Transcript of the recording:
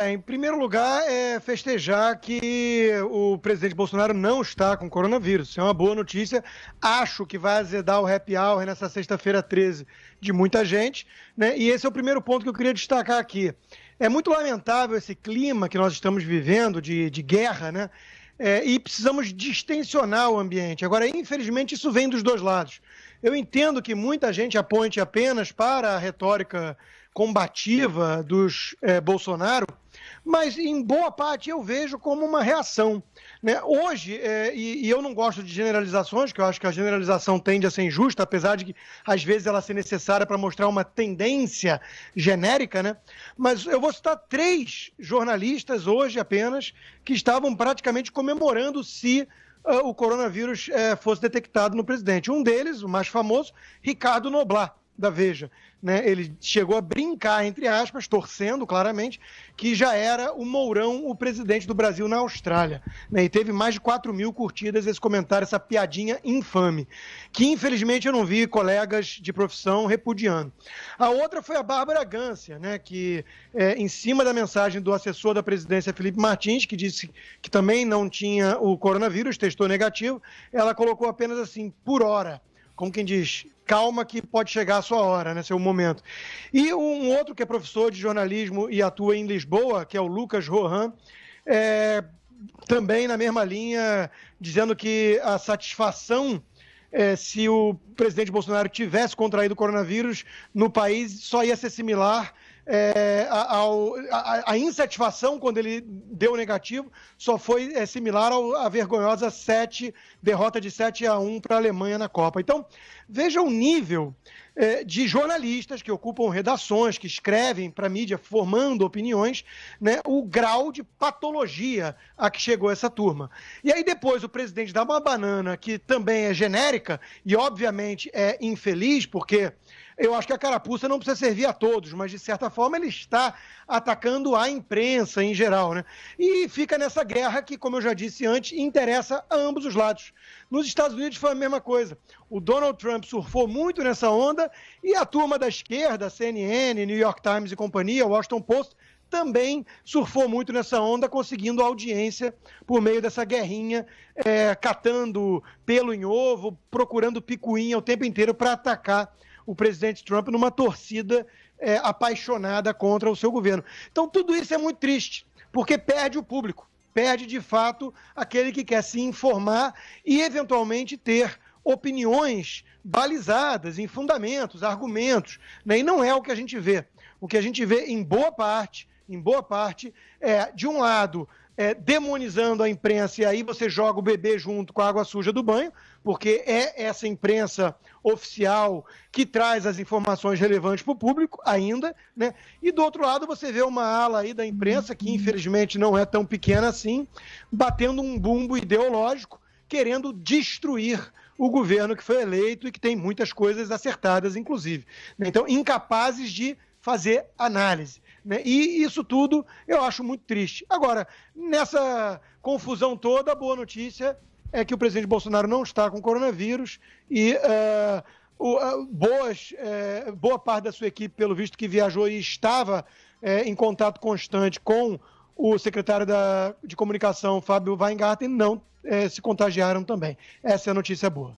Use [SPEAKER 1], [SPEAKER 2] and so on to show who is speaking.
[SPEAKER 1] É, em primeiro lugar, é festejar que o presidente Bolsonaro não está com coronavírus. Isso é uma boa notícia. Acho que vai azedar o happy hour nessa sexta-feira 13 de muita gente. Né? E esse é o primeiro ponto que eu queria destacar aqui. É muito lamentável esse clima que nós estamos vivendo de, de guerra, né? É, e precisamos distensionar o ambiente. Agora, infelizmente, isso vem dos dois lados. Eu entendo que muita gente aponte apenas para a retórica combativa dos é, Bolsonaro, mas em boa parte eu vejo como uma reação. Né? Hoje, é, e, e, eu não gosto de generalizações, que eu acho que a generalização tende a ser injusta, apesar de que às vezes ela ser necessária para mostrar uma tendência genérica, né? mas eu vou citar três jornalistas hoje apenas que estavam praticamente comemorando se uh, o coronavírus uh, fosse detectado no presidente. Um deles, o mais famoso, Ricardo Noblar da Veja. Né? Ele chegou a brincar, entre aspas, torcendo claramente, que já era o Mourão o presidente do Brasil na Austrália. Né? E teve mais de 4 mil curtidas esse comentário, essa piadinha infame, que infelizmente eu não vi colegas de profissão repudiando. A outra foi a Bárbara Gância, né? que é, em cima da mensagem do assessor da presidência, Felipe Martins, que disse que também não tinha o coronavírus, testou negativo, ela colocou apenas assim, por hora como quem diz, calma que pode chegar a sua hora, né, seu momento. E um outro que é professor de jornalismo e atua em Lisboa, que é o Lucas Rohan, é, também na mesma linha, dizendo que a satisfação é, se o presidente Bolsonaro tivesse contraído o coronavírus no país só ia ser similar é, a, a, a, insatisfação quando ele deu negativo, só foi é, similar ao, à vergonhosa sete derrota de 7 a 1 para a Alemanha na Copa. Então, veja o nível é, de jornalistas que ocupam redações, que escrevem para a mídia, formando opiniões, né, o grau de patologia a que chegou essa turma. E aí depois o presidente dá uma banana que também é genérica e, obviamente, é infeliz, porque eu acho que a carapuça não precisa servir a todos, mas de certa forma ele está atacando a imprensa em geral, né? e fica nessa guerra que, como eu já disse antes, interessa a ambos os lados. Nos Estados Unidos foi a mesma coisa. O Donald Trump surfou muito nessa onda e a turma da esquerda, CNN, New York Times e companhia, Washington Post, também surfou muito nessa onda, conseguindo audiência por meio dessa guerrinha, é, catando pelo em ovo, procurando picuinha o tempo inteiro para atacar o presidente Trump numa torcida é, apaixonada contra o seu governo. Então, tudo isso é muito triste porque perde o público, perde de fato aquele que quer se informar e eventualmente ter opiniões balizadas em fundamentos, argumentos, né? e não é o que a gente vê. O que a gente vê em boa parte, em boa parte, é de um lado é, demonizando a imprensa, e aí você joga o bebê junto com a água suja do banho, porque é essa imprensa oficial que traz as informações relevantes para o público ainda, né? E do outro lado você vê uma ala aí da imprensa, que infelizmente não é tão pequena assim, batendo um bumbo ideológico, querendo destruir o governo que foi eleito e que tem muitas coisas acertadas, inclusive. Então, incapazes de fazer análise. Né? E isso tudo eu acho muito triste. Agora, nessa confusão toda, a boa notícia é que o presidente Bolsonaro não está com coronavírus e uh, o, uh, boas, uh, boa parte da sua equipe, pelo visto que viajou e estava em contato constante com o secretário da, de comunicação, Fábio Weingarten, não se contagiaram também. Essa é a notícia boa.